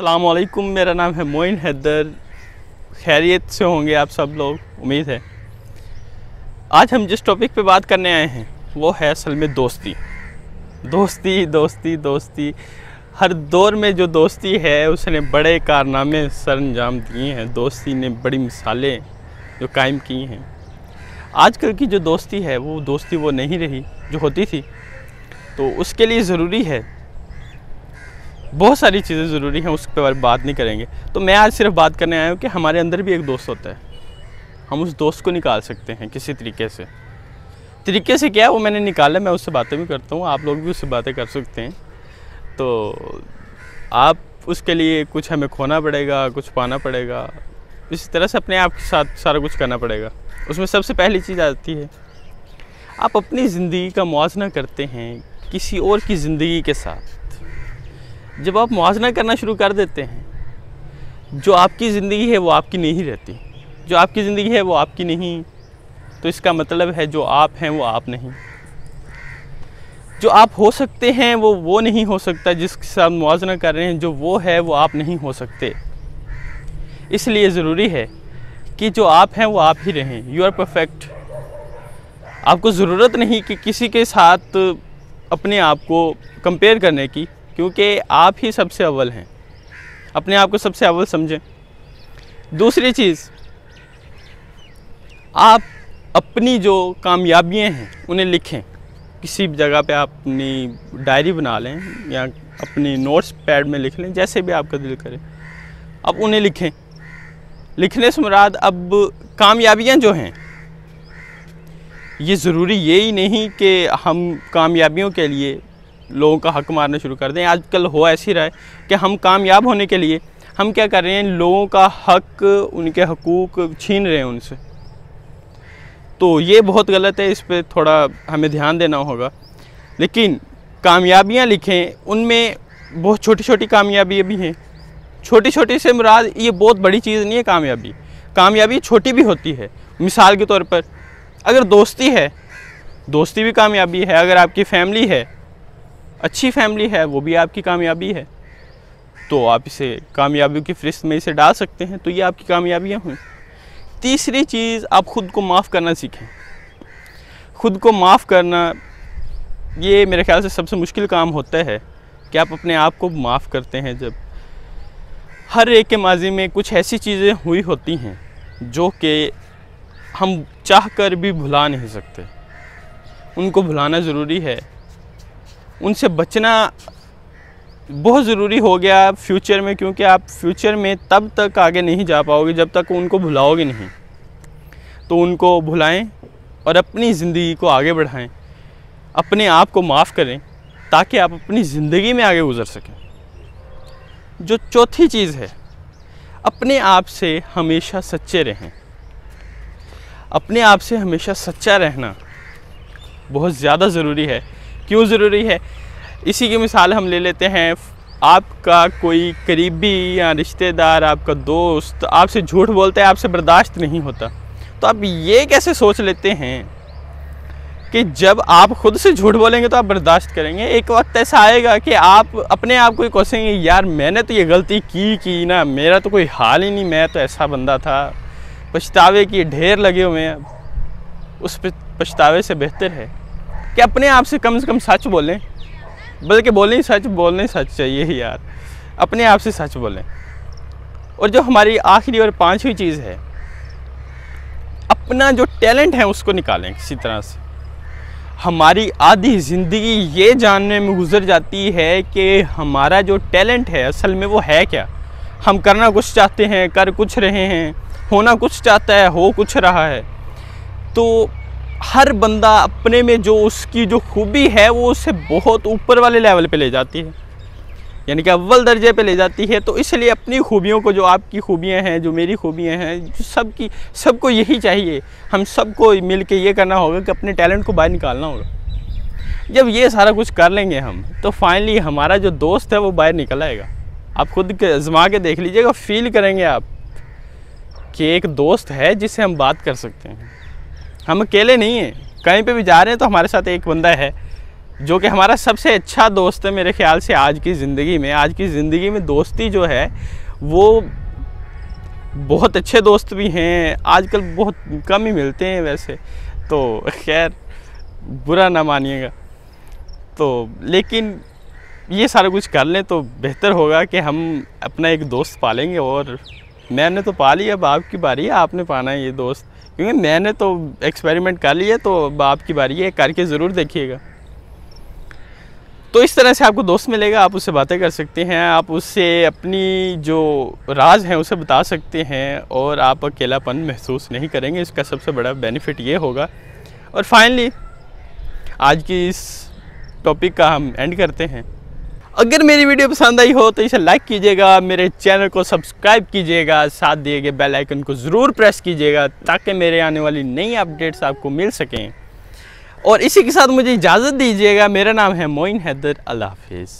अल्लाम मेरा नाम है मोइन हैदर खैरियत से होंगे आप सब लोग उम्मीद है आज हम जिस टॉपिक पे बात करने आए हैं वो है असल में दोस्ती दोस्ती दोस्ती दोस्ती हर दौर में जो दोस्ती है उसने बड़े कारनामे सर अंजाम दिए हैं दोस्ती ने बड़ी मिसालें जो कायम की हैं आजकल की जो दोस्ती है वो दोस्ती वो नहीं रही जो होती थी तो उसके लिए ज़रूरी है बहुत सारी चीज़ें ज़रूरी हैं उस पर बात नहीं करेंगे तो मैं आज सिर्फ बात करने आया हूँ कि हमारे अंदर भी एक दोस्त होता है हम उस दोस्त को निकाल सकते हैं किसी तरीके से तरीके से क्या है वो मैंने निकाला मैं उससे बातें भी करता हूँ आप लोग भी उससे बातें कर सकते हैं तो आप उसके लिए कुछ हमें खोना पड़ेगा कुछ पाना पड़ेगा इसी तरह से अपने आप के साथ सारा कुछ करना पड़ेगा उसमें सबसे पहली चीज़ आती है आप अपनी ज़िंदगी का मुआजना करते हैं किसी और की ज़िंदगी के साथ जब आप मुआजना करना शुरू कर देते हैं जो आपकी ज़िंदगी है वो आपकी नहीं रहती जो आपकी ज़िंदगी है वो आपकी नहीं तो इसका मतलब है जो आप हैं वो आप नहीं जो आप हो सकते हैं वो वो नहीं हो सकता जिसके साथ मुआजना कर रहे हैं जो वो है वो आप नहीं हो सकते इसलिए ज़रूरी है कि जो आप हैं वो आप ही रहें यू आर परफेक्ट आपको ज़रूरत नहीं कि किसी के साथ अपने आप को कंपेयर करने की क्योंकि आप ही सबसे अव्वल हैं अपने आप को सबसे अव्वल समझें दूसरी चीज़ आप अपनी जो कामयाबियाँ हैं उन्हें लिखें किसी भी जगह पे आप अपनी डायरी बना लें या अपनी नोट्स पैड में लिख लें जैसे भी आपका दिल करे अब उन्हें लिखें लिखने से मुराद अब कामयाबियां जो हैं ये ज़रूरी यही नहीं कि हम कामयाबियों के लिए लोगों का हक मारना शुरू कर दें आजकल हो ऐसी रहा है कि हम कामयाब होने के लिए हम क्या कर रहे हैं लोगों का हक उनके हकूक़ छीन रहे हैं उनसे तो ये बहुत गलत है इस पर थोड़ा हमें ध्यान देना होगा लेकिन कामयाबियाँ लिखें उनमें बहुत छोटी छोटी कामयाबियाँ भी हैं छोटी छोटी से मुराद ये बहुत बड़ी चीज़ नहीं है कामयाबी कामयाबी छोटी भी होती है मिसाल के तौर पर अगर दोस्ती है दोस्ती भी कामयाबी है अगर आपकी फैमिली है अच्छी फैमिली है वो भी आपकी कामयाबी है तो आप इसे कामयाबी की फहरिस्त में इसे डाल सकते हैं तो ये आपकी कामयाबियाँ हुई तीसरी चीज़ आप ख़ुद को माफ़ करना सीखें ख़ुद को माफ़ करना ये मेरे ख्याल से सबसे मुश्किल काम होता है कि आप अपने आप को माफ़ करते हैं जब हर एक के माजी में कुछ ऐसी चीज़ें हुई होती हैं जो कि हम चाह कर भी भुला नहीं सकते उनको भुलाना ज़रूरी है उनसे बचना बहुत ज़रूरी हो गया फ्यूचर में क्योंकि आप फ्यूचर में तब तक आगे नहीं जा पाओगे जब तक उनको भुलाओगे नहीं तो उनको भुलाएं और अपनी ज़िंदगी को आगे बढ़ाएं अपने आप को माफ़ करें ताकि आप अपनी ज़िंदगी में आगे गुज़र सकें जो चौथी चीज़ है अपने आप से हमेशा सच्चे रहें अपने आप से हमेशा सच्चा रहना बहुत ज़्यादा ज़रूरी है क्यों ज़रूरी है इसी की मिसाल हम ले लेते हैं आपका कोई करीबी या रिश्तेदार आपका दोस्त आपसे झूठ बोलता है आपसे बर्दाश्त नहीं होता तो आप ये कैसे सोच लेते हैं कि जब आप खुद से झूठ बोलेंगे तो आप बर्दाश्त करेंगे एक वक्त ऐसा आएगा कि आप अपने आप को ही कोसेंगे यार मैंने तो ये गलती की कि ना मेरा तो कोई हाल ही नहीं मैं तो ऐसा बंदा था पछतावे की ढेर लगे हुए हैं उस पछतावे से बेहतर है कि अपने आप से कम से कम सच बोलें बल्कि बोलें सच बोलने सच चाहिए यार अपने आप से सच बोलें और जो हमारी आखिरी और पांचवी चीज़ है अपना जो टैलेंट है उसको निकालें किसी तरह से हमारी आधी ज़िंदगी ये जानने में गुजर जाती है कि हमारा जो टैलेंट है असल में वो है क्या हम करना कुछ चाहते हैं कर कुछ रहे हैं होना कुछ चाहता है हो कुछ रहा है तो हर बंदा अपने में जो उसकी जो खूबी है वो उसे बहुत ऊपर वाले लेवल पे ले जाती है यानी कि अव्वल दर्जे पे ले जाती है तो इसलिए अपनी खूबियों को जो आपकी खूबियाँ हैं जो मेरी खूबियाँ हैं जो सबकी सबको यही चाहिए हम सबको मिल के ये करना होगा कि अपने टैलेंट को बाहर निकालना होगा जब ये सारा कुछ कर लेंगे हम तो फाइनली हमारा जो दोस्त है वो बाहर निकल आएगा आप खुद आजमा के देख लीजिएगा फील करेंगे आप कि एक दोस्त है जिससे हम बात कर सकते हैं हम अकेले नहीं हैं कहीं पे भी जा रहे हैं तो हमारे साथ एक बंदा है जो कि हमारा सबसे अच्छा दोस्त है मेरे ख्याल से आज की ज़िंदगी में आज की ज़िंदगी में दोस्ती जो है वो बहुत अच्छे दोस्त भी हैं आजकल बहुत कम ही मिलते हैं वैसे तो खैर बुरा ना मानिएगा तो लेकिन ये सारा कुछ कर लें तो बेहतर होगा कि हम अपना एक दोस्त पालेंगे और मैंने तो पा लिया अब आपकी बारी है आपने पाना है ये दोस्त क्योंकि मैंने तो एक्सपेरिमेंट कर लिया तो आपकी बारी है करके ज़रूर देखिएगा तो इस तरह से आपको दोस्त मिलेगा आप उससे बातें कर सकते हैं आप उससे अपनी जो राज हैं उसे बता सकते हैं और आप अकेलापन महसूस नहीं करेंगे इसका सबसे बड़ा बेनिफिट ये होगा और फाइनली आज की इस टॉपिक का हम एंड करते हैं अगर मेरी वीडियो पसंद आई हो तो इसे लाइक कीजिएगा मेरे चैनल को सब्सक्राइब कीजिएगा साथ दिए गए बेल आइकन को ज़रूर प्रेस कीजिएगा ताकि मेरे आने वाली नई अपडेट्स आपको मिल सकें और इसी के साथ मुझे इजाज़त दीजिएगा मेरा नाम है मोइन हैदर अल्लाह हाफिज़